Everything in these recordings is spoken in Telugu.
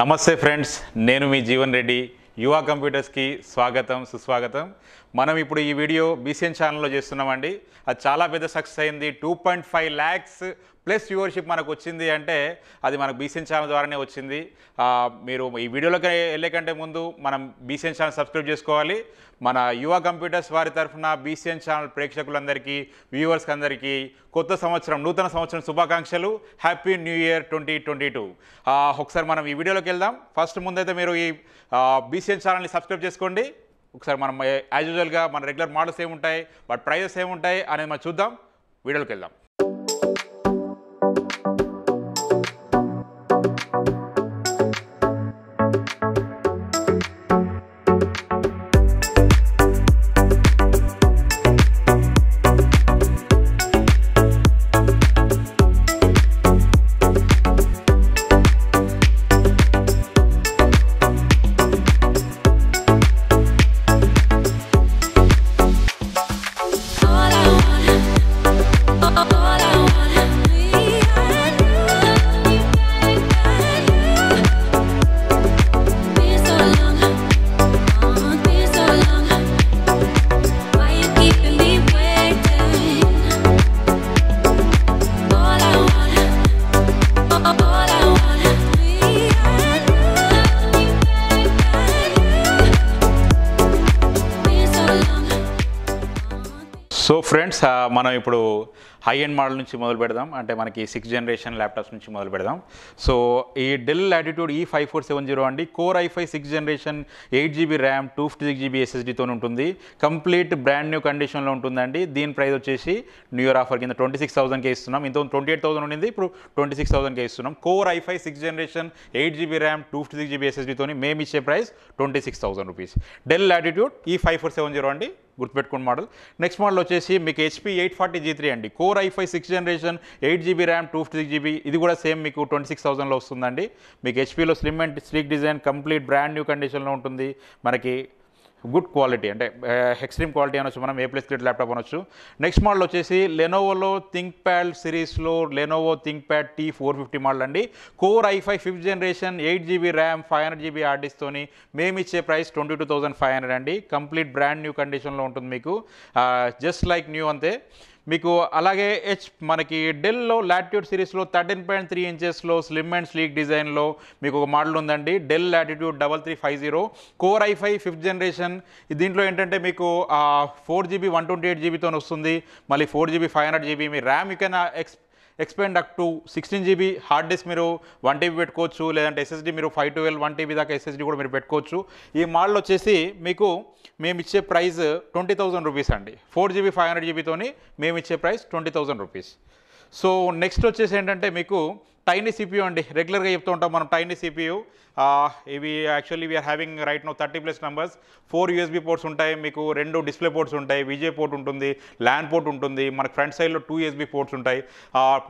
నమస్తే ఫ్రెండ్స్ నేను మీ జీవన్ రెడ్డి యువ కంప్యూటర్స్కి స్వాగతం సుస్వాగతం మనం ఇప్పుడు ఈ వీడియో బీసీఎన్ ఛానల్లో చేస్తున్నామండి అది చాలా పెద్ద సక్సెస్ అయింది two point five lakhs plus viewership మనకు వచ్చింది అంటే అది మనకు బీసీఎన్ ఛానల్ ద్వారానే వచ్చింది మీరు ఈ వీడియోలోకి వెళ్ళే కంటే ముందు మనం బీసీఎన్ ఛానల్ సబ్స్క్రైబ్ చేసుకోవాలి మన యువ కంప్యూటర్స్ వారి తరఫున బీసీఎన్ ఛానల్ ప్రేక్షకులందరికీ వ్యూవర్స్కి అందరికీ కొత్త సంవత్సరం నూతన సంవత్సరం శుభాకాంక్షలు happy new year twenty twenty two ఒకసారి మనం ఈ వీడియోలోకి వెళ్దాం ఫస్ట్ ముందైతే మీరు ఈ బీసీఎన్ ఛానల్ని సబ్స్క్రైబ్ చేసుకోండి ఒకసారి మనం యాజ్ యూజువల్గా మన రెగ్యులర్ మోడల్స్ ఏముంటాయి వాటి ప్రైజెస్ ఏముంటాయి అనేది మనం చూద్దాం వీడియోకి వెళ్దాం ఫ్రెండ్స్ మనం ఇప్పుడు హై అండ్ మోడల్ నుంచి మొదలు పెడదాం అంటే మనకి సిక్స్ జనరేషన్ ల్యాప్టాప్స్ నుంచి మొదలు పెడదాం సో ఈ Dell Latitude E five four seven zero అండి core i five six generation eight GB RAM two fifty six GB ఎస్ఎస్డితో ఉంటుంది కంప్లీట్ బ్రాండ్ న్యూ కండిషన్లో ఉంటుందండి దీని ప్రైస్ వచ్చేసి న్యూ ఇయర్ ఆఫర్ కింద ట్వంటీ సిక్స్ థౌసండ్కే ఇస్తున్నాం ఇంత ట్వంటీ ఎయిట్ థౌసండ్ ఉండింది ఇప్పుడు ట్వంటీ సిక్స్ థౌసండ్కే ఇస్తున్నాం core i five six generation eight GB RAM two fifty six GB ఎస్ఎస్డితో మేము ఇచ్చే price twenty six thousand rupees Dell Latitude E five four seven zero అండి గుర్తుపెట్టుకున్న మోడల్ నెక్స్ట్ మోడల్ వచ్చేసి మీకు HP eight forty G three అండి core i five six generation eight GB RAM two fifty GB ఇది కూడా సేమ్ మీకు ట్వంటీ సిక్స్ థౌసండ్లో వస్తుందండి మీకు హెచ్పీలో slim and sleek design complete brand new కండిషన్లో ఉంటుంది మనకి గుడ్ క్వాలిటీ అంటే ఎక్స్ట్రీమ్ క్వాలిటీ అనొచ్చు మనం ఏ ప్లస్ గ్రేట్ ల్యాప్టాప్ అనొచ్చు నెక్స్ట్ మోడల్ వచ్చేసి లెనోవోలో థింక్ ప్యాడ్ సిరీస్లో Lenovo think pad T four fifty model అండి core i five fifth generation eight GB RAM five hundred GB ఆర్డిస్తోని మేము ఇచ్చే price twenty two thousand five hundred అండి కంప్లీట్ బ్రాండ్ న్యూ కండిషన్లో ఉంటుంది మీకు జస్ట్ లైక్ న్యూ అంతే మీకు అలాగే హెచ్ మనకి డెల్లో లాటిట్యూడ్ సిరీస్లో థర్టీన్ పాయింట్ త్రీ ఇంచెస్లో స్లిమ్ అండ్ స్లీక్ డిజైన్లో మీకు ఒక మోడల్ ఉందండి Dell Latitude double three five zero core i five fifth generation దీంట్లో ఏంటంటే మీకు four GB one twenty eight జీబీతో వస్తుంది మళ్ళీ four GB five hundred GB మీ RAM you can ex expand up to sixteen GB hard disk మీరు వన్ టీబీ పెట్టుకోవచ్చు లేదంటే ఎస్ఎస్డి మీరు ఫైవ్ ట్వెల్వ్ వన్ టీబీ దాకా ఎస్ఎస్డీ కూడా మీరు పెట్టుకోవచ్చు ఈ మోడల్ వచ్చేసి మీకు మేము ఇచ్చే ప్రైస్ ట్వంటీ థౌజండ్ రూపీస్ అండి ఫోర్ జీబీ ఫైవ్ హండ్రెడ్ జీబీతోని మేము ఇచ్చే price twenty thousand rupees so next వచ్చేసి ఏంటంటే మీకు టైనీ సిపియూ అండి రెగ్యులర్గా చెప్తూ ఉంటాం మనం టైనీ సిపియూ ఇవి actually we're having right now thirty plus numbers four USB ports ఉంటాయి మీకు రెండు డిస్ప్లే పోర్ట్స్ ఉంటాయి విజే పోర్ట్ ఉంటుంది ల్యాండ్ పోర్ట్ ఉంటుంది మనకి ఫ్రంట్ సైడ్లో టూ యూఎస్బీ పోర్ట్స్ ఉంటాయి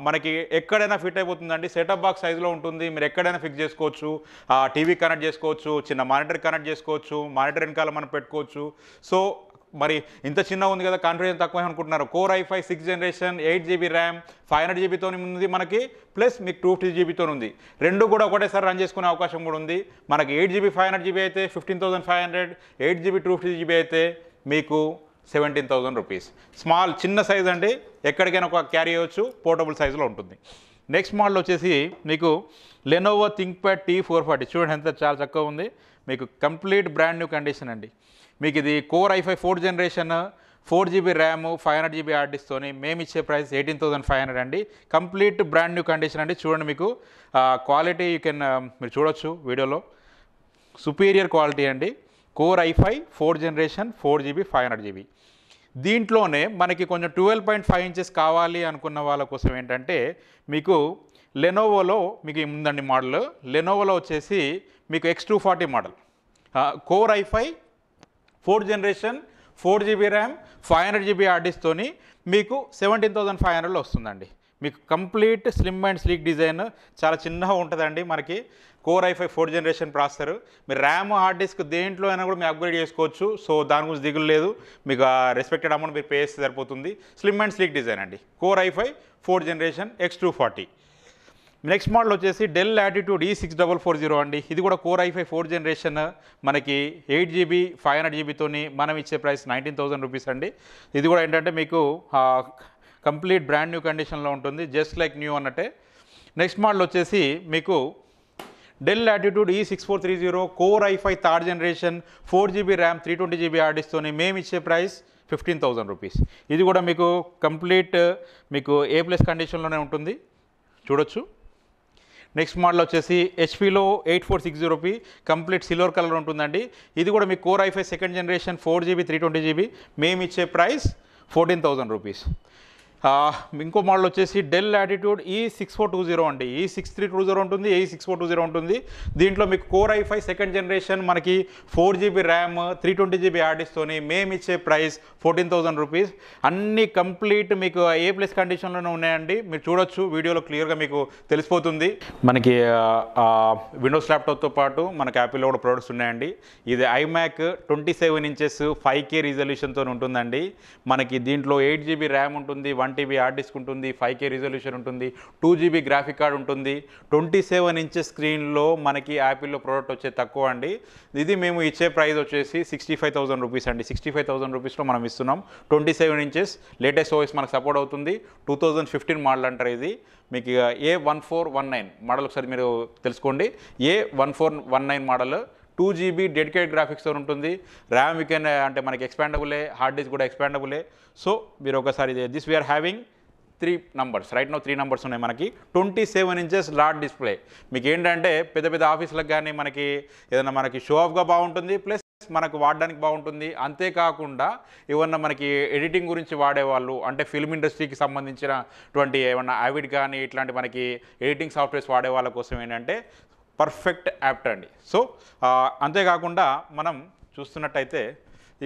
మనకి ఎక్కడైనా ఫిట్ అయిపోతుందండి సెటప్ బాక్స్ సైజులో ఉంటుంది మీరు ఎక్కడైనా ఫిక్స్ చేసుకోవచ్చు టీవీ కనెక్ట్ చేసుకోవచ్చు చిన్న మానిటర్ కనెక్ట్ చేసుకోవచ్చు మానిటర్ వెనకాల మనం పెట్టుకోవచ్చు సో మరి ఇంత చిన్న ఉంది కదా కాన్ఫిగరేషన్ తక్కువ అనుకుంటున్నారు core i five six generation eight GB RAM five hundred జీబీతో ఉంది మనకి ప్లస్ మీకు టూ ఫిఫ్టీ జీబీతో ఉంది రెండు కూడా ఒకటేసారి రన్ చేసుకునే అవకాశం కూడా ఉంది మనకి eight GB five hundred GB అయితే fifteen thousand five hundred eight GB two fifty GB అయితే మీకు సెవెంటీన్ థౌసండ్ రూపీస్ స్మాల్ చిన్న సైజ్ అండి ఎక్కడికైనా ఒక క్యారీ అవ్వచ్చు పోర్టబుల్ సైజులో ఉంటుంది నెక్స్ట్ మోడల్ వచ్చేసి మీకు Lenovo think pad T four forty చూడండి ఎంత చాలా చక్కగా ఉంది మీకు కంప్లీట్ బ్రాండ్ న్యూ కండిషన్ అండి మీకు ఇది core i five fourth generation four GB RAM five hundred GB hard డిస్క్తోని మేము ఇచ్చే price eighteen thousand five hundred అండి కంప్లీట్ బ్రాండ్ న్యూ కండిషన్ అండి చూడండి మీకు క్వాలిటీ యూ కెన్ మీరు చూడొచ్చు వీడియోలో సుపీరియర్ క్వాలిటీ అండి core i five four generation four GB five hundred GB దీంట్లోనే మనకి కొంచెం ట్వెల్వ్ పాయింట్ ఫైవ్ ఇంచెస్ కావాలి అనుకున్న వాళ్ళ కోసం ఏంటంటే మీకు లెనోవోలో మీకు ఉందండి మోడల్ లెనోవోలో వచ్చేసి మీకు X two forty model core i five fourth generation four GB RAM five hundred GB ఆర్డీస్తోని మీకు సెవెంటీన్ థౌసండ్ ఫైవ్ హండ్రెడ్లో వస్తుందండి మీకు complete slim and sleek design చాలా చిన్నగా ఉంటుందండి మనకి core i five four generation processor మీరు ర్యామ్ హార్డ్ డిస్క్ దేంట్లో అయినా కూడా మీరు అప్గ్రేడ్ చేసుకోవచ్చు సో దాని గురించి దిగులు లేదు మీకు రెస్పెక్టెడ్ అమౌంట్ మీరు పే చేస్తే సరిపోతుంది స్లిమ్ అండ్ స్లీక్ డిజైన్ అండి core i five four generation X two forty next model వచ్చేసి Dell Latitude E six double four zero అండి ఇది కూడా కోర్ ఐఫై ఫోర్ జనరేషన్ మనకి ఎయిట్ జీబీ ఫైవ్ హండ్రెడ్ జీబీతోని మనం ఇచ్చే ప్రైస్ నైన్టీన్ థౌసండ్ రూపీస్ అండి ఇది కూడా ఏంటంటే మీకు కంప్లీట్ బ్రాండ్ న్యూ కండిషన్లో ఉంటుంది జస్ట్ లైక్ న్యూ అన్నట్టే నెక్స్ట్ మోడల్ వచ్చేసి మీకు Dell Latitude E six four three zero core i five third generation four GB RAM three twenty GB ఆర్డిస్తోని మేము ఇచ్చే ప్రైస్ ఫిఫ్టీన్ థౌసండ్ రూపీస్ ఇది కూడా మీకు కంప్లీట్ మీకు ఏ ప్లస్ కండిషన్లోనే ఉంటుంది చూడొచ్చు నెక్స్ట్ మోడల్ వచ్చేసి హెచ్పీలో eight four six P complete silver colour ఉంటుందండి ఇది కూడా మీకు core i five second generation four GB three twenty GB మేము ఇచ్చే ప్రైస్ ఫోర్టీన్ థౌజండ్ రూపీస్ ఇంకో మోడల్ వచ్చేసి Dell Latitude E six four two zero అండి E six three two zero ఉంటుంది ఈ సిక్స్ ఫోర్ టూ జీరో ఉంటుంది దీంట్లో మీకు కోర్ ఐఫై సెకండ్ జనరేషన్ మనకి four GB RAM three twenty GB ఆర్డిస్తోని మేము ఇచ్చే ప్రైస్ ఫోర్టీన్ థౌసండ్ రూపీస్ అన్ని కంప్లీట్ మీకు ఏ ప్లస్ కండిషన్లోనే ఉన్నాయండి మీరు చూడొచ్చు వీడియోలో క్లియర్గా మీకు తెలిసిపోతుంది మనకి విండోస్ ల్యాప్టాప్తో పాటు మనకి యాపిల్లో కూడా ప్రొడక్ట్స్ ఉన్నాయండి ఇది iMac twenty seven inches five K రిజల్యూషన్తో ఉంటుందండి మనకి దీంట్లో ఎయిట్ జీబీ ర్యామ్ ఉంటుంది one one TB hard disk ఉంటుంది ఫైవ్ కే రిజల్యూషన్ ఉంటుంది టూ జీబీ గ్రాఫిక్ కార్డ్ ఉంటుంది ట్వంటీ సెవెన్ ఇంచెస్ స్క్రీన్లో మనకి యాపిల్లో ప్రోడక్ట్ వచ్చే తక్కువ అండి ఇది మేము ఇచ్చే ప్రైస్ వచ్చేసి సిక్స్టీ ఫైవ్ థౌసండ్ రూపీస్ అండి సిక్స్టీ ఫైవ్ థౌసండ్ రూపీస్లో మనం ఇస్తున్నాం twenty seven inches latest OS మనకు సపోర్ట్ అవుతుంది టూ థౌజండ్ ఫిఫ్టీన్ మోడల్ అంటారు ఇది మీకు A one four one nine model ఒకసారి మీరు తెలుసుకోండి A one four one nine model two GB dedicate గ్రాఫిక్స్తో ఉంటుంది ర్యామ్ యూ కెన్ uh, అంటే మనకి ఎక్స్పాండబులే హార్డ్ డిస్క్ కూడా ఎక్స్పాండబులే సో మీరు ఒకసారి this we're having three numbers right now three numbers ఉన్నాయి మనకి twenty seven inches large display మీకు ఏంటంటే పెద్ద పెద్ద ఆఫీసులకు కానీ మనకి ఏదైనా మనకి షో ఆఫ్గా బాగుంటుంది ప్లస్ మనకు వాడడానికి బాగుంటుంది అంతేకాకుండా ఏమన్నా మనకి ఎడిటింగ్ గురించి వాడేవాళ్ళు అంటే ఫిల్మ్ ఇండస్ట్రీకి సంబంధించినటువంటి ఏమన్నా యావిడ్ కానీ ఇట్లాంటి మనకి ఎడిటింగ్ సాఫ్ట్వేర్స్ వాడే వాళ్ళ కోసం ఏంటంటే పర్ఫెక్ట్ యాప్ట్ అండి సో అంతేకాకుండా మనం చూస్తున్నట్టయితే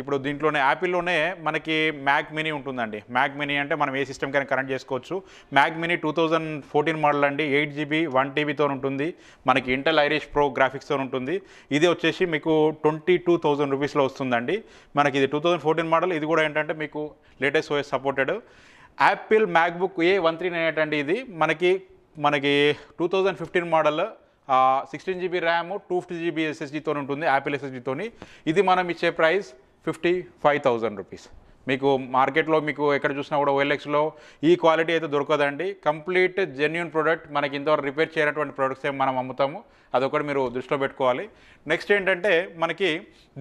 ఇప్పుడు దీంట్లోనే యాపిల్లోనే మనకి మ్యాక్ మినీ ఉంటుందండి మ్యాక్ మినీ అంటే మనం ఏ సిస్టమ్కైనా కనెక్ట్ చేసుకోవచ్చు Mac mini two thousand fourteen model అండి ఎయిట్ జీబీ వన్ టీబీతో ఉంటుంది మనకి ఇంటెల్ ఐరిష్ ప్రో గ్రాఫిక్స్తో ఉంటుంది ఇది వచ్చేసి మీకు ట్వంటీ టూ థౌజండ్ రూపీస్లో వస్తుందండి మనకి ఇది టూ థౌజండ్ ఫోర్టీన్ మోడల్ ఇది కూడా ఏంటంటే మీకు latest OS supported Apple MacBook A one three nine eight అండి ఇది మనకి మనకి two thousand fifteen model sixteen GB RAM two fifty GB ఎస్ఎస్జీతో ఉంటుంది యాపిల్ ఎస్ఎస్డీతో ఇది మనం ఇచ్చే price fifty five thousand rupees మీకు మార్కెట్లో మీకు ఎక్కడ చూసినా కూడా ఓఎల్ఎక్స్లో ఈ క్వాలిటీ అయితే దొరకదండి కంప్లీట్ జెన్యున్ ప్రోడక్ట్ మనకి ఇంతవరకు రిపేర్ చేయనటువంటి ప్రొడక్ట్స్ ఏమి మనం అమ్ముతాము అదొకటి మీరు దృష్టిలో పెట్టుకోవాలి నెక్స్ట్ ఏంటంటే మనకి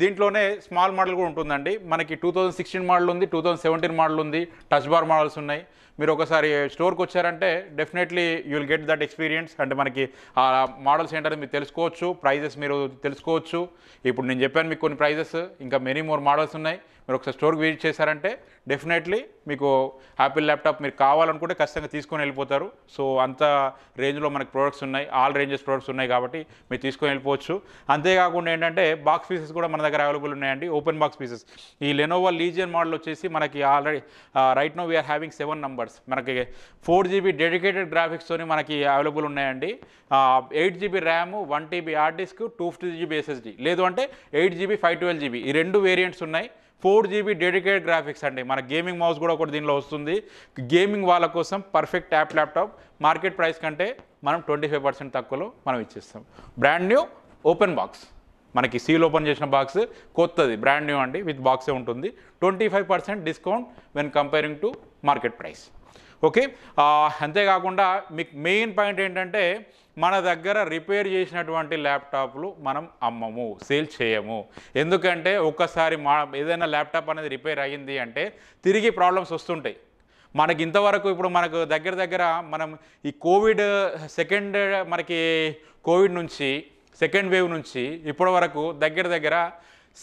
దీంట్లోనే స్మాల్ మోడల్ కూడా ఉంటుందండి మనకి టూ థౌజండ్ సిక్స్టీన్ మోడల్ ఉంది టూ థౌజండ్ సెవెంటీన్ మోడల్ ఉంది టచ్ బార్ మోడల్స్ ఉన్నాయి మీరు ఒకసారి స్టోర్కి వచ్చారంటే definitely you will get that experience అంటే మనకి ఆ మోడల్స్ ఏంటంటే మీరు తెలుసుకోవచ్చు ప్రైజెస్ మీరు తెలుసుకోవచ్చు ఇప్పుడు నేను చెప్పాను మీకు కొన్ని ప్రైజెస్ ఇంకా మెనీ మోర్ మోడల్స్ ఉన్నాయి మీరు ఒకసారి స్టోర్కి విజిట్ చేశారంటే డెఫినెట్లీ మీకు యాపిల్ ల్యాప్టాప్ మీరు కావాలనుకుంటే ఖచ్చితంగా తీసుకొని వెళ్ళిపోతారు సో అంత రేంజ్లో మనకు ప్రోడక్ట్స్ ఉన్నాయి ఆల్ రేంజెస్ ప్రోడక్ట్స్ ఉన్నాయి కాబట్టి మీరు తీసుకొని వెళ్ళిపోవచ్చు అంతేకాకుండా ఏంటంటే బాక్స్ పీసెస్ కూడా మన దగ్గర అవైలబుల్ ఉన్నాయండి ఓపెన్ బాక్స్ పీసెస్ ఈ లెనోవా లీజియన్ మోడల్ వచ్చేసి మనకి already right now we're having seven number numbers మనకి ఫోర్ జీబీ డెడికేటెడ్ గ్రాఫిక్స్తోని మనకి అవైలబుల్ ఉన్నాయండి eight GB RAM one TB hard disk two fifty GB SSD లేదు అంటే eight GB five twelve GB ఈ రెండు వేరియంట్స్ ఉన్నాయి ఫోర్ జీబీ డెడికేటెడ్ గ్రాఫిక్స్ అండి మన గేమింగ్ మౌస్ కూడా ఒకటి దీనిలో వస్తుంది గేమింగ్ వాళ్ళ కోసం perfect app laptop market price కంటే మనం ట్వంటీ ఫైవ్ పర్సెంట్ తక్కువలో మనం ఇచ్చేస్తాం బ్రాండ్ న్యూ ఓపెన్ బాక్స్ మనకి సీల్ ఓపెన్ చేసిన బాక్స్ కొత్తది బ్రాండ్ న్యూ అండి విత్ బాక్సే ఉంటుంది twenty five percent discount when comparing to market price okay అంతేకాకుండా మీకు మెయిన్ పాయింట్ ఏంటంటే మన దగ్గర రిపేర్ చేసినటువంటి ల్యాప్టాప్లు మనం అమ్మము సేల్ చేయము ఎందుకంటే ఒక్కసారి మా ఏదైనా ల్యాప్టాప్ అనేది రిపేర్ అయ్యింది అంటే తిరిగి ప్రాబ్లమ్స్ వస్తుంటాయి మనకి ఇంతవరకు ఇప్పుడు మనకు దగ్గర దగ్గర మనం ఈ కోవిడ్ సెకండ్ మనకి కోవిడ్ నుంచి సెకండ్ వేవ్ నుంచి ఇప్పటి వరకు దగ్గర దగ్గర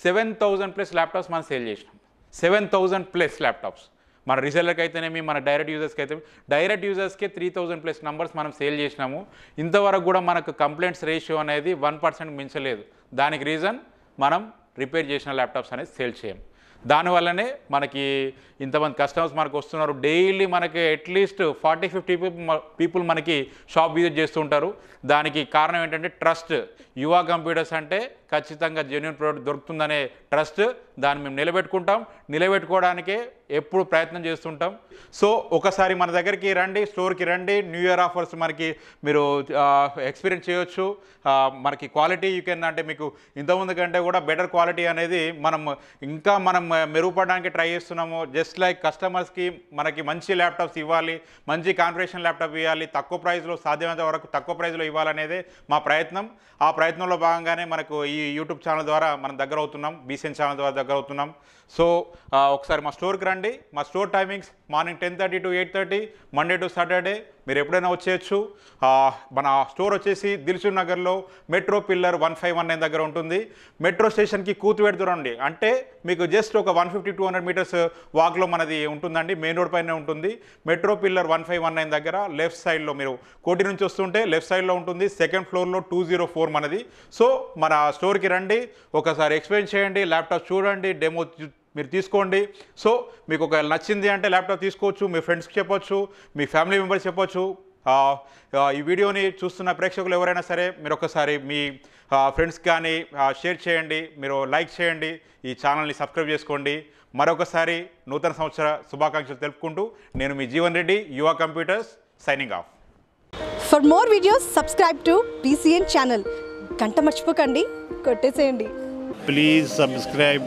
సెవెన్ థౌజండ్ ప్లస్ ల్యాప్టాప్స్ మనం సేల్ చేసినాం సెవెన్ థౌజండ్ ప్లస్ ల్యాప్టాప్స్ మన రీసెలర్కి అయితేనేమి మన డైరెక్ట్ యూజర్స్కి అయితే డైరెక్ట్ యూజర్స్కే త్రీ థౌజండ్ ప్లస్ నంబర్స్ మనం సేల్ చేసినాము ఇంతవరకు కూడా మనకు కంప్లైంట్స్ రేషియో అనేది వన్ పర్సెంట్ మించలేదు దానికి రీజన్ మనం రిపేర్ చేసిన ల్యాప్టాప్స్ అనేది సేల్ చేయం దానివల్లనే మనకి ఇంతమంది కస్టమర్స్ మనకు వస్తున్నారు డైలీ మనకి అట్లీస్ట్ ఫార్టీ ఫిఫ్టీ పీపుల్ మనకి షాప్ విజిట్ చేస్తుంటారు దానికి కారణం ఏంటంటే ట్రస్ట్ యువ కంప్యూటర్స్ అంటే ఖచ్చితంగా జెన్యున్ ప్రోడక్ట్ దొరుకుతుందనే ట్రస్ట్ దాన్ని మేము నిలబెట్టుకుంటాం నిలబెట్టుకోవడానికే ఎప్పుడు ప్రయత్నం చేస్తుంటాం సో ఒకసారి మన దగ్గరికి రండి స్టోర్కి రండి న్యూ ఇయర్ ఆఫర్స్ మనకి మీరు ఎక్స్పీరియన్స్ చేయొచ్చు మనకి క్వాలిటీ యూ కెన్ అంటే మీకు ఇంతకుముందు కంటే కూడా బెటర్ క్వాలిటీ అనేది మనం ఇంకా మనం మెరుగుపడడానికి ట్రై చేస్తున్నాము జస్ట్ లైక్ కస్టమర్స్కి మనకి మంచి ల్యాప్టాప్స్ ఇవ్వాలి మంచి కాన్ఫరేషన్ ల్యాప్టాప్ ఇవ్వాలి తక్కువ ప్రైస్లో సాధ్యమైనంత వరకు తక్కువ ప్రైస్లో ఇవ్వాలనేదే మా ప్రయత్నం ఆ ప్రయత్నంలో భాగంగానే మనకు ఈ ఈ యూట్యూబ్ ఛానల్ ద్వారా మనం దగ్గర అవుతున్నాం బీసీఎన్ ఛానల్ ద్వారా దగ్గర అవుతున్నాం సో ఒకసారి మా స్టోర్కి రండి మా store timings morning ten thirty to eight thirty Monday to Saturday మీరు ఎప్పుడైనా వచ్చేయచ్చు మన స్టోర్ వచ్చేసి దిల్సూర్ నగర్లో metro pillar one five one nine దగ్గర ఉంటుంది మెట్రో స్టేషన్కి కూతువేడు దూరం అండి అంటే మీకు జస్ట్ ఒక one fifty two hundred meters వాక్లో మనది ఉంటుందండి మెయిన్ రోడ్ పైన ఉంటుంది metro pillar one five one nine దగ్గర లెఫ్ట్ సైడ్లో మీరు కోటి నుంచి వస్తుంటే లెఫ్ట్ సైడ్లో ఉంటుంది సెకండ్ ఫ్లోర్లో టూ జీరో ఫోర్ మనది సో మన స్టోర్కి రండి ఒకసారి ఎక్స్ప్లెయిన్ చేయండి ల్యాప్టాప్ చూడండి డెమో మీరు తీసుకోండి సో మీకు ఒకవేళ నచ్చింది అంటే ల్యాప్టాప్ తీసుకోవచ్చు మీ ఫ్రెండ్స్కి చెప్పొచ్చు మీ ఫ్యామిలీ మెంబర్స్ చెప్పొచ్చు ఈ వీడియోని చూస్తున్న ప్రేక్షకులు ఎవరైనా సరే మీరు ఒకసారి మీ ఫ్రెండ్స్ కానీ షేర్ చేయండి మీరు లైక్ చేయండి ఈ ఛానల్ని సబ్స్క్రైబ్ చేసుకోండి మరొకసారి నూతన సంవత్సర శుభాకాంక్షలు తెలుపుకుంటూ నేను మీ Jeevan Reddy Yuva computers signing off for more videos subscribe to PCN channel గంట మర్చిపోకండి కొట్టేసేయండి ప్లీజ్ సబ్స్క్రైబ్